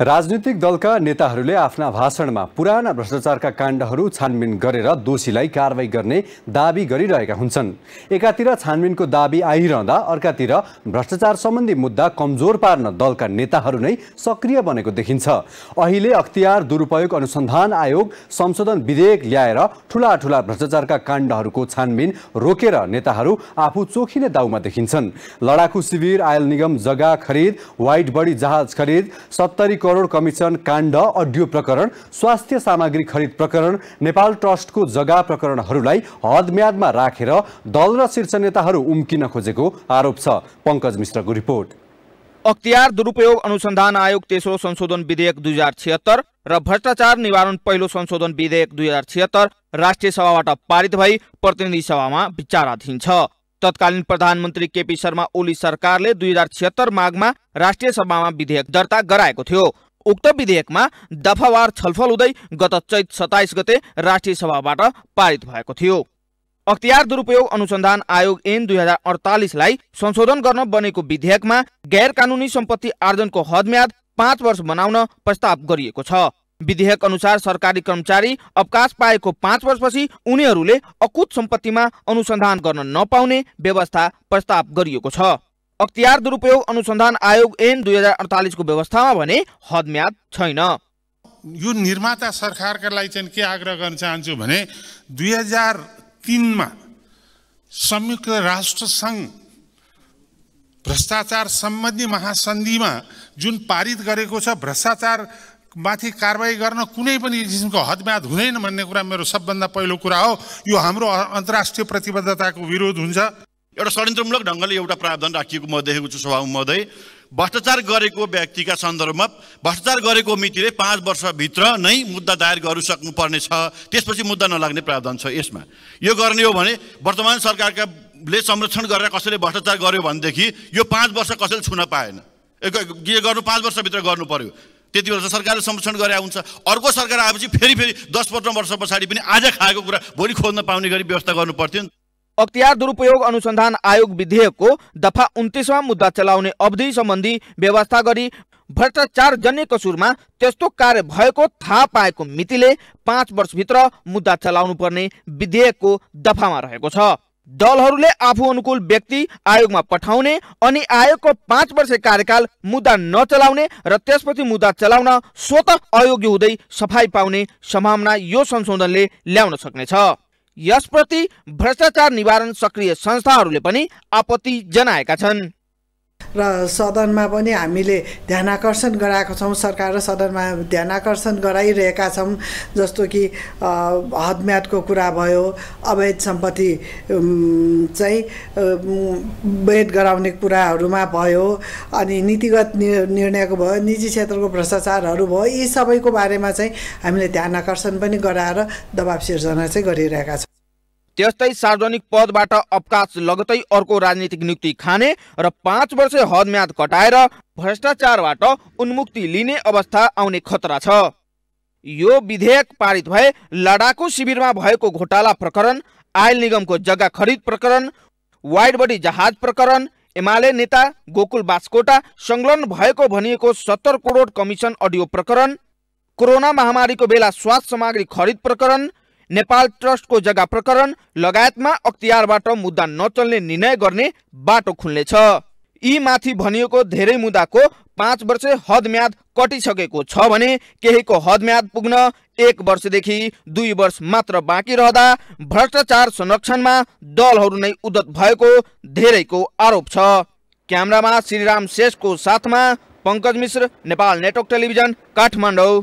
राजनीतिक दलका नेताहरूले आफ्ना भाषणमा पुराना भ्रष्टाचारका काण्डहरू छानबिन गरेर दोषीलाई कारवाही गर्ने दावी गरिरहेका हुन्छन् एकातिर छानबिनको दावी आइरहँदा अर्कातिर भ्रष्टाचार सम्बन्धी मुद्दा कमजोर पार्न दलका नेताहरू नै सक्रिय बनेको देखिन्छ अहिले अख्तियार दुरुपयोग अनुसन्धान आयोग संशोधन विधेयक ल्याएर ठुला ठुला भ्रष्टाचारका काण्डहरूको छानबिन रोकेर नेताहरू आफू चोखिने दाउमा देखिन्छन् लडाकु शिविर आयल निगम जग्गा खरिद वाइट बडी जहाज खरिद सत्तरी करोड कमिसन काण्ड अडियो प्रकरण स्वास्थ्य सामग्री खरिद प्रकरण नेपाल ट्रस्टको जग्गा प्रकरणहरूलाई हदम्यादमा राखेर दल र शीर्ष नेताहरू उम्किन खोजेको आरोप छ पङ्कज मिश्रको रिपोर्ट अख्तियार दुरुपयोग अनुसन्धान आयोग तेस्रो संशोधन विधेयक दुई हजार छिहत्तर र भ्रष्टाचार निवारण पहिलो संशोधन विधेयक दुई हजार छिहत्तर राष्ट्रिय सभाबाट पारित भई प्रतिनिधि सभामा विचाराधीन छ तत्कालीन प्रधानमन्त्री केपी शर्मा ओली सरकारले दुई हजार छिहत्तर माघमा राष्ट्रिय सभामा विधेयक दर्ता गराएको थियो उक्त विधेयकमा दफावार छलफल हुँदै गत चैत सताइस गते राष्ट्रिय सभाबाट पारित भएको थियो अख्तियार दुरुपयोग अनुसन्धान आयोग एन दुई हजार अडतालिसलाई संशोधन गर्न बनेको विधेयकमा गैर कानुनी सम्पत्ति आर्जनको हदम्याद पाँच वर्ष बनाउन प्रस्ताव गरिएको छ विधेयक अनुसार सरकारी कर्मचारी अवकाश पाएको पाँच वर्षपछि उनीहरूले अकुत सम्पत्तिमा अनुसन्धान गर्न नपाउने व्यवस्था प्रस्ताव गरिएको छ अख्तियार दुरुपयोग अनुसन्धान आयोग एन दुई हजार अडतालिसको व्यवस्थामा भने हदम्याद छैन यो निर्माता सरकारका लागि चाहिँ के आग्रह गर्न चाहन्छु भने दुई हजार तिनमा संयुक्त राष्ट्रसङ्घ भ्रष्टाचार सम्बन्धी महासन्धिमा जुन पारित गरेको छ भ्रष्टाचार माथि कारवाही गर्न कुनै पनि किसिमको हदम्याद हुँदैन भन्ने कुरा मेरो सबभन्दा पहिलो कुरा हो यो हाम्रो अन्तर्राष्ट्रिय प्रतिबद्धताको विरोध हुन्छ एउटा षड्यन्त्रमूलक ढङ्गले एउटा प्रावधान राखिएको म देखेको छु सभा महोदय भ्रष्टाचार गरेको व्यक्तिका सन्दर्भमा भ्रष्टाचार गरेको मितिले पाँच वर्षभित्र नै मुद्दा दायर गर्नु सक्नुपर्ने छ त्यसपछि मुद्दा नलाग्ने प्रावधान छ यसमा यो गर्ने हो भने वर्तमान सरकारका ले संरक्षण गरेर कसैले भ्रष्टाचार गर्यो भनेदेखि यो पाँच वर्ष कसैले छुन पाएन गर्नु पाँच वर्षभित्र गर्नु पर्यो त्यति बेला त सरकारले संरक्षण गरे हुन्छ अर्को सरकार आएपछि फेरि फेरि दस पन्ध्र वर्ष पछाडि पनि आज खाएको कुरा भोलि खोज्न पाउने गरी व्यवस्था गर्नु पर्थ्यो अख्तियार दुरुपयोग अनुसन्धान आयोग विधेयकको दफा उन्तिसमा मुद्दा चलाउने अवधि सम्बन्धी व्यवस्था गरी भ्रष्टाचार जन्य कसुरमा त्यस्तो कार्य भएको थाहा पाएको मितिले पाँच वर्षभित्र मुद्दा चलाउनु पर्ने विधेयकको दफामा रहेको छ दलहरूले आफू अनुकूल व्यक्ति आयोगमा पठाउने अनि आयोगको पाँच वर्ष कार्यकाल मुद्दा नचलाउने र त्यसपछि मुद्दा चलाउन स्वत अयोग्य हुँदै सफाई पाउने सम्भावना यो संशोधनले ल्याउन सक्नेछ यसप्रति भ्रष्टाचार निवारण सक्रिय संस्थाहरूले पनि आपत्ति जनाएका छन् र सदनमा पनि हामीले ध्यान आकर्षण गराएको छौँ सरकार र सदनमा ध्यान आकर्षण गराइरहेका छौँ जस्तो कि हदम्यादको कुरा भयो अवैध सम्पत्ति चाहिँ वैध गराउने कुराहरूमा भयो अनि नीतिगत निर्णयको भयो निजी क्षेत्रको भ्रष्टाचारहरू भयो यी सबैको बारेमा चाहिँ हामीले ध्यान आकर्षण पनि गराएर दबाब सिर्जना चाहिँ गरिरहेका छौँ त्यस्तै सार्वजनिक पदबाट अवकाश लगतै अर्को राजनीतिक नियुक्ति खाने र पाँच वर्ष हदम्याद कटाएर भ्रष्टाचारबाट उन्मुक्ति लिने अवस्था आउने खतरा छ यो विधेयक पारित भए लडाकु शिविरमा भएको घोटाला प्रकरण आयल निगमको जग्गा खरिद प्रकरण वाइड बडी जहाज प्रकरण एमाले नेता गोकुल बास्कोटा संलग्न भएको भनिएको सत्तर करोड कमिसन अडियो प्रकरण कोरोना महामारीको बेला स्वास्थ्य सामग्री खरिद प्रकरण नेपाल ट्रस्टको जग्गा प्रकरण लगायतमा अख्तियारबाट मुद्दा नचल्ने निर्णय गर्ने बाटो खुल्नेछ यी माथि भनिएको धेरै मुद्दाको पाँच वर्ष हद म्याद कटिसकेको छ भने केहीको हद म्याद पुग्न एक वर्षदेखि दुई वर्ष मात्र बाँकी रहँदा भ्रष्टाचार संरक्षणमा दलहरू नै उद्धत भएको धेरैको आरोप छ क्यामरामा श्रीराम शेषको साथमा पङ्कज मिश्र नेपाल नेटवर्क टेलिभिजन काठमाडौँ